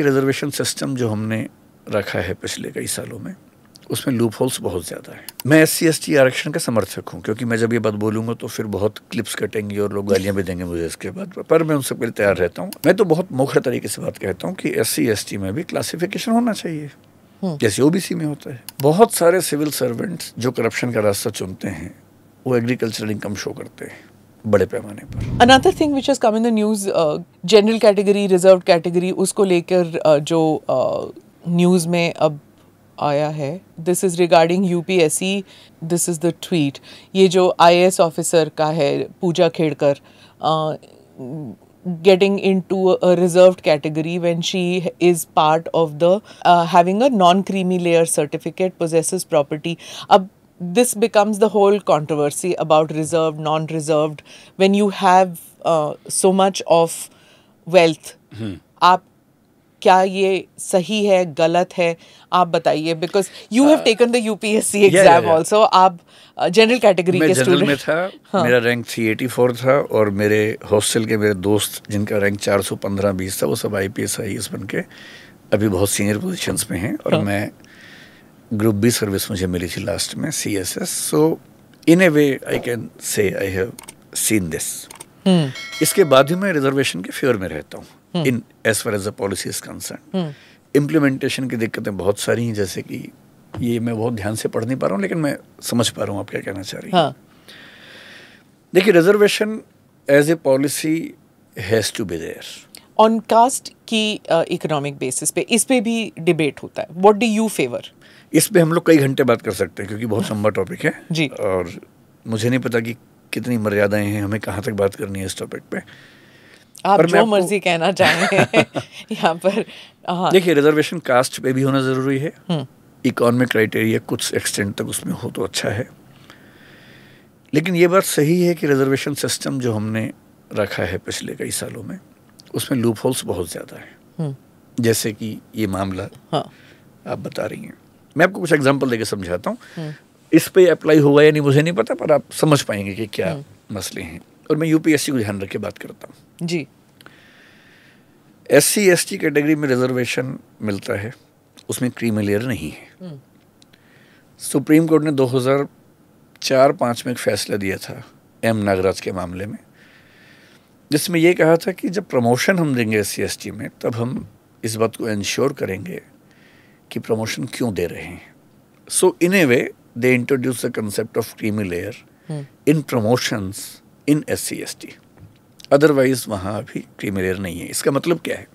कि reservation system जो हमने रखा है पिछले कई सालों में उसमें लूप होल्स बहुत ज़्यादा है मैं एस सी आरक्षण का समर्थक हूँ क्योंकि मैं जब ये बात बोलूँगा तो फिर बहुत क्लिप्स कटेंगी और लोग गालियाँ भी देंगे मुझे इसके बाद पर मैं उन सबके लिए तैयार रहता हूँ मैं तो बहुत मुख्य तरीके से बात कहता हूँ कि एस सी में भी क्लासिफिकेशन होना चाहिए हम्म। जैसे ओबीसी में होता है बहुत सारे सिविल सर्वेंट्स जो करप्शन का रास्ता चुनते हैं वो एग्रीकल्चरल इनकम शो करते हैं बड़े पैमाने पर another thing which has come in the news general category reserve category उसको लेकर uh, जो न्यूज़ uh, में अब आया है this is regarding U P S C this is the tweet ये जो आई ए एस ऑफिसर का है Pooja Khedkar getting into reserve category when she is part of the having a non creamy layer certificate possess property अब this becomes the whole controversy about reserved, non reserved, when you have uh, so much of wealth. Hmm. आप क्या ये सही है गलत है आप बताइए because you have taken the UPSC exam also आप जनरल uh, कैटेगरी के स्टूडेंट में था हाँ. मेरा रैंक 384 था और मेरे हॉस्टल के मेरे दोस्त जिनका रैंक 415 20 था वो सब आईपीएस आईएएस बन के अभी बहुत सीनियर पोजीशंस में हैं और हाँ. मैं ग्रुप बी सर्विस मुझे मिली थी लास्ट में C S S so in a way I can say I have seen this इसके बाद भी मैं रिजर्वेशन के फेवर में रहता हूँ in as far as the policy is concern implementation की दिक्कतें बहुत सारी हैं जैसे कि ये मैं बहुत ध्यान से पढ़ नहीं पा रहा हूँ लेकिन मैं समझ पा रहा हूँ आप क्या कहना चाह रही हैं हाँ। देखिए reservation as a policy has to be there on caste की इकोनॉमिक uh, बेसिस पे इस पे भी डिबेट होता है व्हाट डू यू फेवर इस पर हम लोग कई घंटे बात कर सकते हैं क्योंकि बहुत हम्म। लंबा टॉपिक है जी और मुझे नहीं पता कि कितनी मर्यादाएं हैं हमें कहाँ तक बात करनी है इस टॉपिक पे आप जो मर्जी कहना चाहें यहाँ पर हाँ। देखिए रिजर्वेशन कास्ट पे भी होना ज़रूरी है इकोनॉमिक हम्म। क्राइटेरिया कुछ एक्सटेंड तक उसमें हो तो अच्छा है लेकिन ये बात सही है कि रिजर्वेशन सिस्टम जो हमने रखा है पिछले कई सालों में उसमें लूप होल्स बहुत ज़्यादा है हम्म। जैसे कि ये मामला हाँ। आप बता रही हैं मैं आपको कुछ एग्जाम्पल देकर समझाता हूँ हम्म। इस पर अप्लाई होगा या नहीं मुझे नहीं पता पर आप समझ पाएंगे कि क्या हम्म। मसले हैं और मैं यूपीएससी को ध्यान रख के बात करता हूँ जी S C S T category में रिजर्वेशन मिलता है उसमें क्रीमी लेयर नहीं है सुप्रीम हम्म। कोर्ट ने 2004 5 में एक फैसला दिया था एम नागराज के मामले में जिसमें यह कहा था कि जब प्रमोशन हम देंगे एस सी में तब हम इस बात को इंश्योर करेंगे कि प्रमोशन क्यों दे रहे हैं so in a way they introduce the concept of creamy layer in promotions in S C S T otherwise वहाँ अभी क्रीमी लेयर नहीं है इसका मतलब क्या है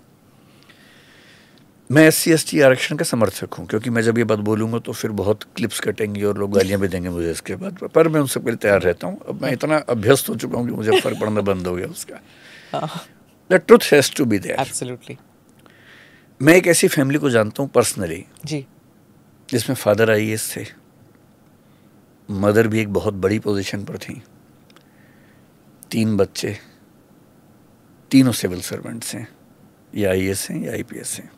मैं एस सी आरक्षण का समर्थक हूँ क्योंकि मैं जब ये बात बोलूँगा तो फिर बहुत क्लिप्स कटेंगी और लोग गालियाँ भी देंगे मुझे इसके बाद पर मैं उनसे पहले तैयार रहता हूँ अब मैं hmm. इतना अभ्यस्त हो चुका हूँ कि मुझे फ़र्क पड़ना बंद हो गया उसका the truth has to be there मैं एक ऐसी फैमिली को जानता हूँ पर्सनली जी जिसमें फादर आई थे मदर भी एक बहुत बड़ी पोजीशन पर थी तीन बच्चे तीनों सिविल सर्वेंट्स हैं या आई एस हैं या आई पी एस हैं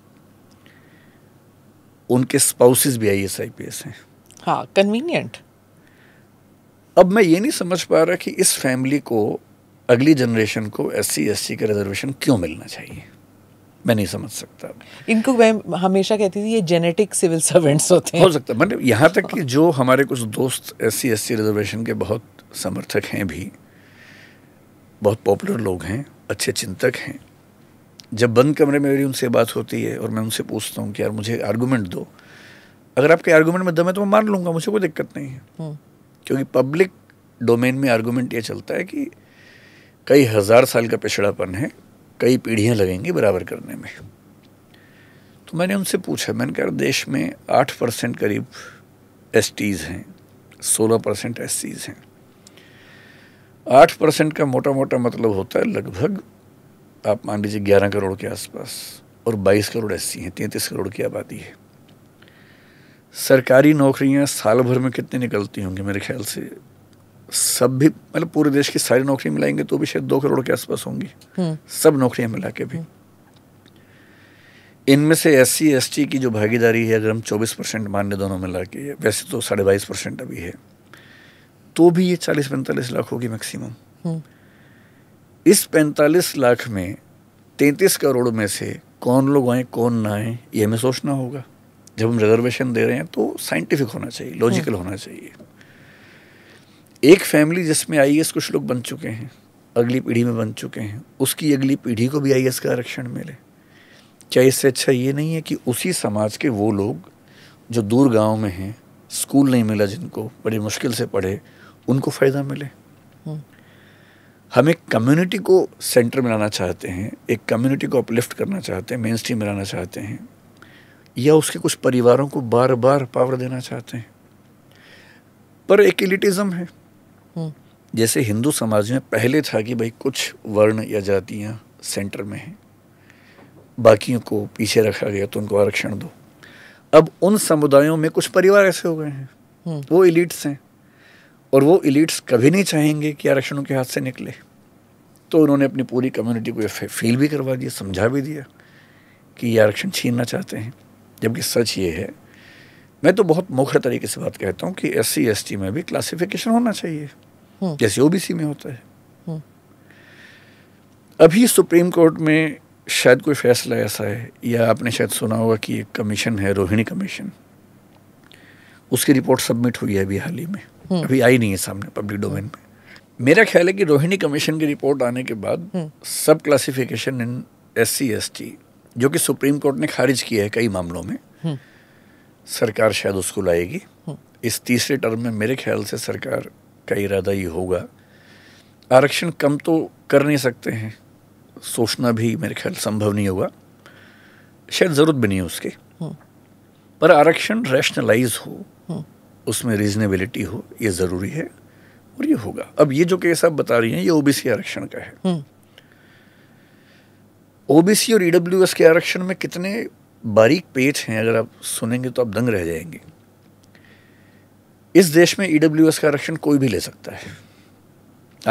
उनके स्पाउसेस भी I S I P S हैं हाँ कन्वीनियंट अब मैं ये नहीं समझ पा रहा कि इस फैमिली को अगली जनरेशन को एस सी एस सी का रिजर्वेशन क्यों मिलना चाहिए मैं नहीं समझ सकता इनको मैं हमेशा कहती थी ये जेनेटिक सिविल सर्वेंट्स होते हैं हो सकता है मतलब यहाँ तक कि जो हमारे कुछ दोस्त एस सी रिजर्वेशन के बहुत समर्थक हैं भी बहुत पॉपुलर लोग हैं अच्छे चिंतक हैं जब बंद कमरे में मेरी उनसे बात होती है और मैं उनसे पूछता हूँ कि यार मुझे आर्गूमेंट दो अगर आपके आर्गूमेंट में दम है तो मैं मान लूँगा मुझे कोई दिक्कत नहीं है हम्म। क्योंकि पब्लिक डोमेन में आर्गूमेंट ये चलता है कि कई हज़ार साल का पिछड़ापन है कई पीढ़ियाँ लगेंगी बराबर करने में तो मैंने उनसे पूछा मैंने कहा देश में आठ परसेंट करीब एस हैं सोलह परसेंट एस हैं आठ परसेंट का मोटा मोटा मतलब होता है लगभग आप मान लीजिए ग्यारह करोड़ के आसपास और बाईस करोड़ एस हैं तैंतीस करोड़ की आबादी है सरकारी नौकरियां साल भर में कितनी निकलती होंगी मेरे ख्याल से सब भी मतलब पूरे देश की सारी नौकरी मिलाएंगे तो भी शायद दो करोड़ के आसपास होंगी हम्म। सब नौकरियां मिला के भी इनमें से एस सी एस टी की जो भागीदारी है अगर हम चौबीस परसेंट मान लें दोनों मिला के वैसे तो साढ़े बाईस परसेंट अभी है तो भी ये चालीस पैंतालीस लाख होगी मैक्सिमम हम्म। इस पैंतालीस लाख में तैंतीस करोड़ में से कौन लोग आए कौन ना आए ये हमें सोचना होगा जब हम रिजर्वेशन दे रहे हैं तो साइंटिफिक होना चाहिए लॉजिकल हम्म। होना चाहिए एक फैमिली जिसमें आई कुछ लोग बन चुके हैं अगली पीढ़ी में बन चुके हैं उसकी अगली पीढ़ी को भी आई का आरक्षण मिले क्या इससे अच्छा ये नहीं है कि उसी समाज के वो लोग जो दूर गांव में हैं स्कूल नहीं मिला जिनको बड़ी मुश्किल से पढ़े उनको फ़ायदा मिले हम्म। हम एक कम्युनिटी को सेंटर में लाना चाहते हैं एक कम्युनिटी को अपलिफ्ट करना चाहते हैं मेन स्ट्रीम में लाना चाहते हैं या उसके कुछ परिवारों को बार बार पावर देना चाहते हैं पर एक एलिटिज़म है जैसे हिंदू समाज में पहले था कि भाई कुछ वर्ण या जातियाँ सेंटर में हैं बाकियों को पीछे रखा गया तो उनको आरक्षण दो अब उन समुदायों में कुछ परिवार ऐसे हो गए हैं हम्म। वो इलीट्स हैं और वो इलीट्स कभी नहीं चाहेंगे कि आरक्षणों के हाथ से निकले तो उन्होंने अपनी पूरी कम्युनिटी को फील भी करवा दिया समझा भी दिया कि ये आरक्षण छीनना चाहते हैं जबकि सच ये है मैं तो बहुत मुखर तरीके से बात कहता हूँ कि एस सी में भी क्लासिफिकेशन होना चाहिए हम्म। जैसे ओबीसी में होता है हम्म। अभी सुप्रीम कोर्ट में शायद कोई फैसला ऐसा है या आपने शायद सुना होगा कि एक कमीशन है रोहिणी कमीशन उसकी रिपोर्ट सबमिट हुई है अभी हाल ही में हम्म। अभी आई नहीं है सामने पब्लिक डोमेन में मेरा ख्याल है कि रोहिणी कमीशन की रिपोर्ट आने के बाद sub classification in S C S T जो कि सुप्रीम कोर्ट ने खारिज किया है कई मामलों में सरकार शायद उसको लाएगी इस तीसरे टर्म में मेरे ख्याल से सरकार का इरादा ये होगा आरक्षण कम तो कर नहीं सकते हैं सोचना भी मेरे ख्याल संभव नहीं होगा शायद ज़रूरत भी नहीं है उसके हम्म। पर आरक्षण रैशनलाइज हो हम्म। उसमें रीजनेबिलिटी हो ये ज़रूरी है और ये होगा अब ये जो केस आप बता रही हैं ये ओबीसी आरक्षण का है ओबीसी हम्म। और ईडब्ल्यूएस e के आरक्षण में कितने बारीक पेच हैं अगर आप सुनेंगे तो आप दंग रह जाएंगे इस देश में ई e डब्ल्यू का आरक्षण कोई भी ले सकता है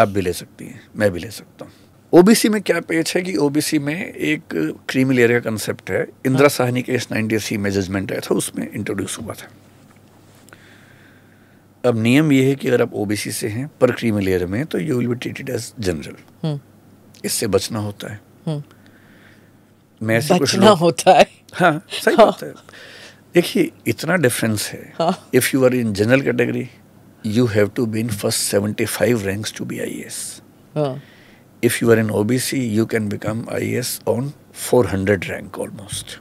आप भी ले सकती हैं मैं भी ले सकता हूँ ओ में क्या पेच है कि ओ में एक क्रीमी लेयर का कंसेप्ट है इंदिरा हाँ। साहनी के केस नाइनटी सी में जजमेंट आया था उसमें इंट्रोड्यूस हुआ था अब नियम यह है कि अगर आप ओ से हैं पर क्रीमी लेयर में तो you will be treated as general इससे बचना होता है हम्म। मैं ऐसे कुछ होता है हाँ सही हाँ। होता है देखिए इतना डिफरेंस है if you are in general category you have to be in first seventy five ranks to be I S if you are in O B C you can become I S on four hundred rank almost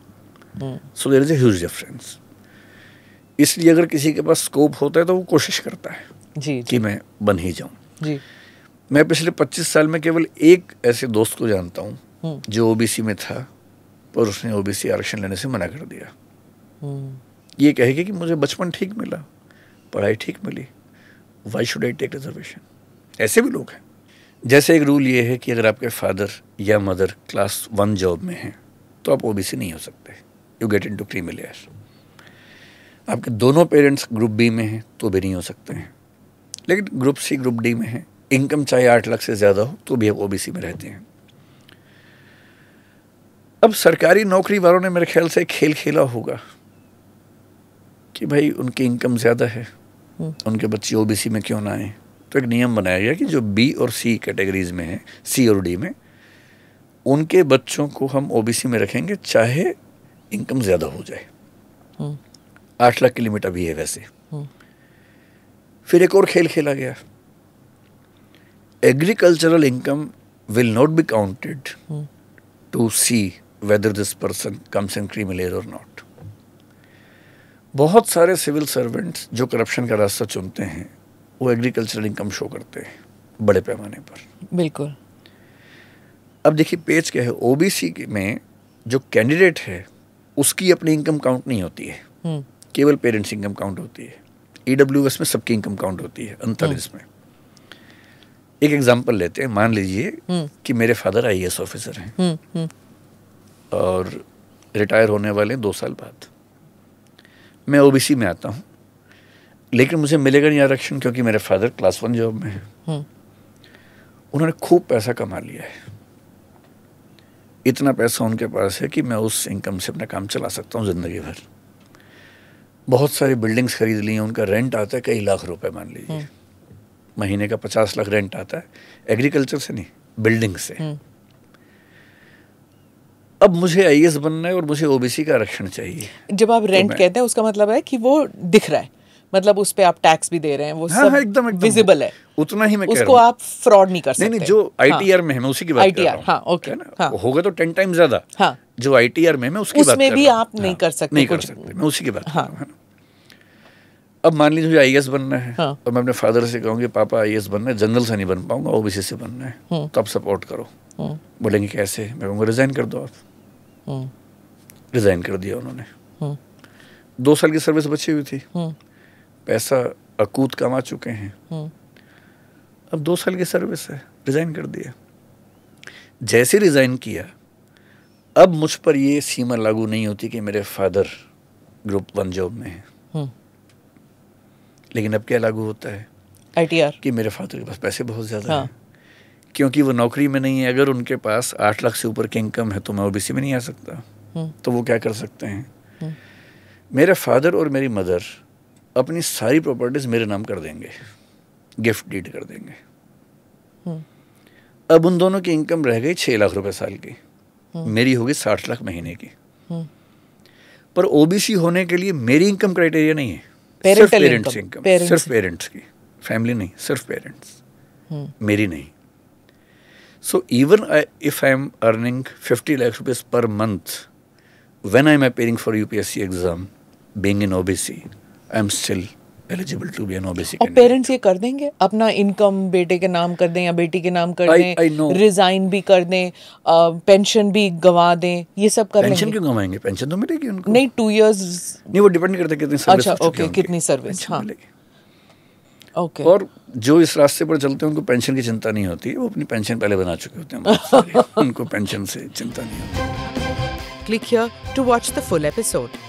so there is a huge difference इसलिए अगर किसी के पास scope होता है तो वो कोशिश करता है जी, कि मैं बन ही जाऊँ मैं पिछले पच्चीस साल में केवल एक ऐसे दोस्त को जानता हूँ हम्म। जो सी में था पर उसने ओबीसी आरक्षण लेने से मना कर दिया हम्म। ये कहेगी कि मुझे बचपन ठीक मिला पढ़ाई ठीक मिली why should I take reservation ऐसे भी लोग हैं जैसे एक रूल ये है कि अगर आपके फादर या मदर क्लास वन जॉब में हैं तो आप सी नहीं हो सकते you get into cream layer आपके दोनों पेरेंट्स ग्रुप बी में हैं तो भी नहीं हो सकते हैं लेकिन ग्रुप सी ग्रुप डी में हैं इनकम चाहे आठ लाख से ज़्यादा हो तो भी आप सी में रहते हैं अब सरकारी नौकरी वालों ने मेरे ख्याल से खेल खेला होगा कि भाई उनकी इनकम ज़्यादा है हम्म। उनके बच्चे ओ में क्यों ना आए तो एक नियम बनाया गया कि जो बी और सी कैटेगरीज में है सी और डी में उनके बच्चों को हम ओ में रखेंगे चाहे इनकम ज़्यादा हो जाए हम्म। आठ लाख की लिमिट अभी है वैसे हम्म। फिर एक और खेल खेला गया agricultural income will not be counted to see whether this person comes comes in और नॉट बहुत सारे सिविल सर्वेंट्स जो करप्शन का रास्ता चुनते हैं वो एग्रीकल्चरल इनकम शो करते हैं बड़े पैमाने पर बिल्कुल अब देखिए पेज क्या है ओबीसी में जो कैंडिडेट है उसकी अपनी इनकम काउंट नहीं होती है हम्म। केवल पेरेंट्स इनकम काउंट होती है ई e में सबकी इनकम काउंट होती है अंतर इसमें हम्म। एक एग्जाम्पल लेते हैं मान लीजिए हम्म। कि मेरे फादर आई ऑफिसर हैं और रिटायर होने वाले हैं दो साल बाद मैं ओ में आता हूँ लेकिन मुझे मिलेगा नहीं आरक्षण क्योंकि मेरे फादर क्लास वन जॉब में है हम्म। उन्होंने खूब पैसा कमा लिया है इतना पैसा उनके पास है कि मैं उस इनकम से अपना काम चला सकता हूँ ज़िंदगी भर बहुत सारी बिल्डिंग्स खरीद ली हैं उनका रेंट आता है कई लाख रुपए मान लीजिए हम्म। महीने का पचास लाख रेंट आता है एग्रीकल्चर से नहीं बिल्डिंग से हम्म। अब मुझे आई बनना है और मुझे ओबीसी का आरक्षण चाहिए जब आप रेंट तो कहते हैं उसका मतलब है कि वो दिख रहा है मतलब उस पर आप टैक्स भी दे रहे हैं वो हाँ, हाँ सब हाँ, एकदम, एकदम विजिबल है उतना ही मैं उसको कह रहा आप फ्रॉड नहीं कर सकते नहीं, नहीं जो आईटीआर हाँ, में है मैं उसी की बात कर रहा हूं हाँ, ओके ना हाँ, होगा तो टेन टाइम ज्यादा हाँ, जो आईटीआर में मैं उसकी बात भी आप नहीं हाँ, कर सकते नहीं कर सकते मैं उसी की बात हाँ। अब मान लीजिए मुझे आई बनना है और मैं अपने फादर से कहूँगी पापा आई बनना है जनरल से नहीं बन पाऊंगा ओबीसी से बनना है हम्म। तो आप सपोर्ट करो हम्म। बोलेंगे कैसे मैं कहूँगा रिज़ाइन कर दो आप हम्म। रिज़ाइन कर दिया उन्होंने हम्म। दो साल की सर्विस बची हुई थी पैसा अकूत कमा चुके हैं अब दो साल की सर्विस है रिज़ाइन कर दिया जैसे रिज़ाइन किया अब मुझ पर ये सीमा लागू नहीं होती कि मेरे फादर ग्रुप वन जॉब में हैं लेकिन अब क्या लागू होता है आईटीआर कि मेरे फादर के पास पैसे बहुत ज़्यादा हाँ। हैं क्योंकि वो नौकरी में नहीं है अगर उनके पास आठ लाख से ऊपर की इनकम है तो मैं ओबीसी में नहीं आ सकता हम्म। तो वो क्या कर सकते हैं हम्म। मेरे फादर और मेरी मदर अपनी सारी प्रॉपर्टीज मेरे नाम कर देंगे गिफ्ट डीड कर देंगे हम्म। अब उन दोनों की इनकम रह गई छः लाख रुपए साल की मेरी होगी साठ लाख महीने की पर ओबीसी होने के लिए मेरी इनकम क्राइटेरिया नहीं है पेरेंट्स इनकम सिर्फ पेरेंट्स की फैमिली नहीं सिर्फ पेरेंट्स मेरी नहीं so even I if So even I, if I am earning 50 lakh rupees per month, when I am appearing for UPSC exam, being in OBC, I am still eligible to be an OBC. और parents ये कर देंगे अपना income बेटे के नाम कर दें या बेटी के नाम कर दें रिजाइन भी कर दें पेंशन भी गवा दें ये सब कर पेंशन क्यों गवाएंगे पेंशन तो मिलेगी उनको नहीं टू इयर्स नहीं वो डिपेंड करता कितनी सर्विस अच्छा ओके कितनी सर्विस हाँ मिलेगी ओके और जो इस रास्ते पर चलते हैं उनको पेंशन की चिंता नहीं होती वो अपनी पेंशन पहले बना चुके होते हैं उनको पेंशन से चिंता नहीं होती click here to watch the full episode